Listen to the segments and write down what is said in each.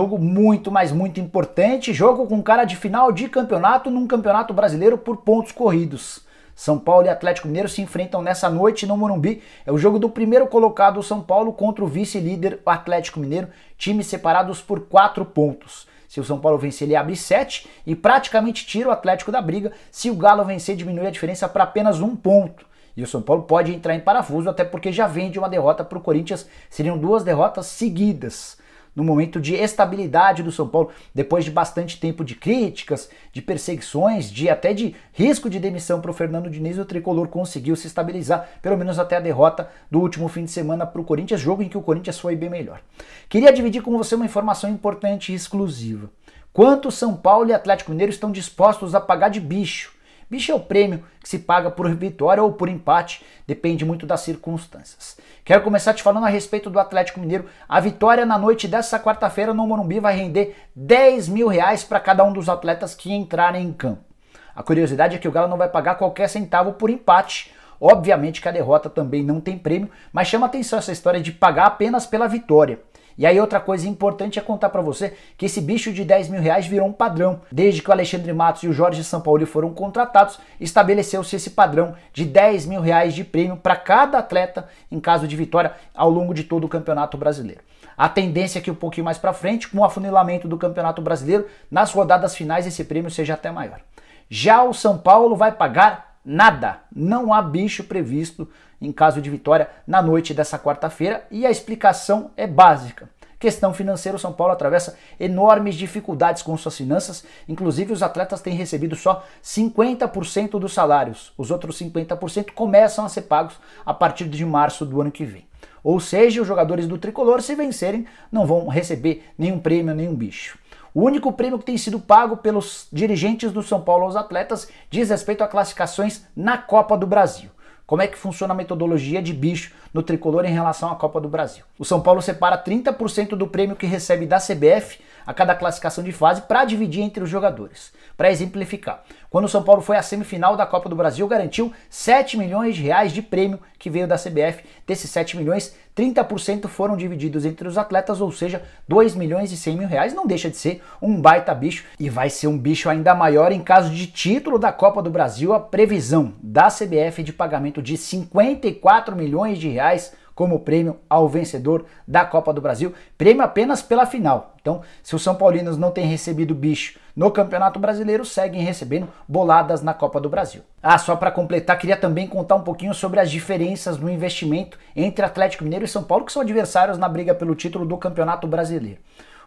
Jogo muito, mas muito importante. Jogo com cara de final de campeonato num campeonato brasileiro por pontos corridos. São Paulo e Atlético Mineiro se enfrentam nessa noite no Morumbi. É o jogo do primeiro colocado São Paulo contra o vice-líder Atlético Mineiro, times separados por quatro pontos. Se o São Paulo vencer, ele abre sete e praticamente tira o Atlético da briga. Se o Galo vencer, diminui a diferença para apenas um ponto. E o São Paulo pode entrar em parafuso, até porque já vem de uma derrota para o Corinthians. Seriam duas derrotas seguidas no momento de estabilidade do São Paulo, depois de bastante tempo de críticas, de perseguições, de até de risco de demissão para o Fernando Diniz, o tricolor conseguiu se estabilizar, pelo menos até a derrota do último fim de semana para o Corinthians, jogo em que o Corinthians foi bem melhor. Queria dividir com você uma informação importante e exclusiva. Quanto São Paulo e Atlético Mineiro estão dispostos a pagar de bicho Bicho é o prêmio que se paga por vitória ou por empate, depende muito das circunstâncias. Quero começar te falando a respeito do Atlético Mineiro. A vitória na noite dessa quarta-feira no Morumbi vai render 10 mil reais para cada um dos atletas que entrarem em campo. A curiosidade é que o Galo não vai pagar qualquer centavo por empate. Obviamente que a derrota também não tem prêmio, mas chama atenção essa história de pagar apenas pela vitória. E aí outra coisa importante é contar para você que esse bicho de 10 mil reais virou um padrão. Desde que o Alexandre Matos e o Jorge Sampaoli foram contratados, estabeleceu-se esse padrão de 10 mil reais de prêmio para cada atleta em caso de vitória ao longo de todo o Campeonato Brasileiro. A tendência é que um pouquinho mais para frente, com o afunilamento do Campeonato Brasileiro, nas rodadas finais esse prêmio seja até maior. Já o São Paulo vai pagar nada, não há bicho previsto em caso de vitória na noite dessa quarta-feira. E a explicação é básica questão financeira, o São Paulo atravessa enormes dificuldades com suas finanças. Inclusive, os atletas têm recebido só 50% dos salários. Os outros 50% começam a ser pagos a partir de março do ano que vem. Ou seja, os jogadores do tricolor, se vencerem, não vão receber nenhum prêmio, nenhum bicho. O único prêmio que tem sido pago pelos dirigentes do São Paulo aos atletas diz respeito a classificações na Copa do Brasil. Como é que funciona a metodologia de bicho no tricolor em relação à Copa do Brasil? O São Paulo separa 30% do prêmio que recebe da CBF a cada classificação de fase para dividir entre os jogadores. Para exemplificar, quando o São Paulo foi à semifinal da Copa do Brasil, garantiu 7 milhões de reais de prêmio que veio da CBF. Desses 7 milhões, 30% foram divididos entre os atletas, ou seja, 2 milhões e 100 mil reais. Não deixa de ser um baita bicho e vai ser um bicho ainda maior em caso de título da Copa do Brasil. A previsão da CBF de pagamento de 54 milhões de reais como prêmio ao vencedor da Copa do Brasil, prêmio apenas pela final. Então, se os São Paulinos não têm recebido bicho no Campeonato Brasileiro, seguem recebendo boladas na Copa do Brasil. Ah, só para completar, queria também contar um pouquinho sobre as diferenças no investimento entre Atlético Mineiro e São Paulo, que são adversários na briga pelo título do Campeonato Brasileiro.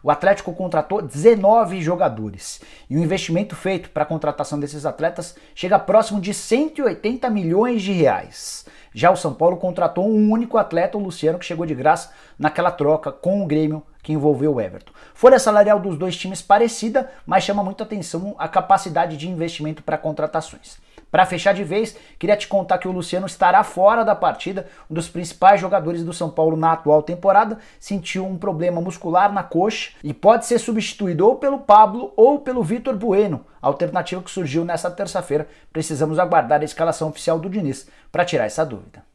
O Atlético contratou 19 jogadores e o investimento feito para a contratação desses atletas chega próximo de 180 milhões de reais. Já o São Paulo contratou um único atleta, o Luciano, que chegou de graça naquela troca com o Grêmio que envolveu o Everton. Folha salarial dos dois times parecida, mas chama muita atenção a capacidade de investimento para contratações. Para fechar de vez, queria te contar que o Luciano estará fora da partida. Um dos principais jogadores do São Paulo na atual temporada sentiu um problema muscular na coxa e pode ser substituído ou pelo Pablo ou pelo Vitor Bueno. alternativa que surgiu nessa terça-feira. Precisamos aguardar a escalação oficial do Diniz para tirar essa dúvida.